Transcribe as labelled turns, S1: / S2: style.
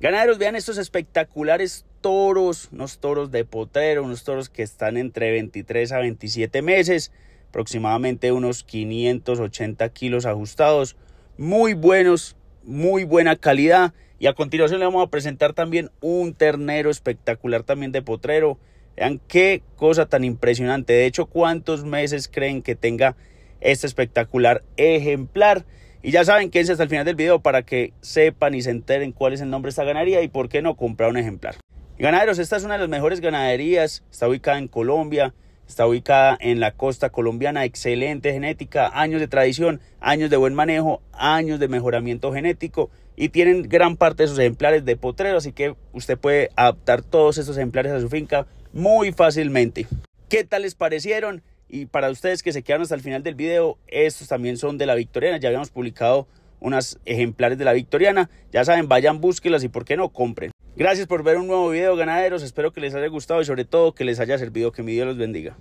S1: Ganaderos, vean estos espectaculares toros, unos toros de potrero, unos toros que están entre 23 a 27 meses, aproximadamente unos 580 kilos ajustados, muy buenos, muy buena calidad. Y a continuación le vamos a presentar también un ternero espectacular también de potrero. Vean qué cosa tan impresionante. De hecho, ¿cuántos meses creen que tenga este espectacular ejemplar? Y ya saben, quédense hasta el final del video para que sepan y se enteren cuál es el nombre de esta ganadería y por qué no comprar un ejemplar. Ganaderos, esta es una de las mejores ganaderías, está ubicada en Colombia, está ubicada en la costa colombiana, excelente genética, años de tradición, años de buen manejo, años de mejoramiento genético y tienen gran parte de sus ejemplares de potrero, así que usted puede adaptar todos estos ejemplares a su finca muy fácilmente. ¿Qué tal les parecieron? Y para ustedes que se quedan hasta el final del video, estos también son de la Victoriana. Ya habíamos publicado unas ejemplares de la Victoriana. Ya saben, vayan, búsquelas y por qué no, compren. Gracias por ver un nuevo video, ganaderos. Espero que les haya gustado y sobre todo que les haya servido. Que mi Dios los bendiga.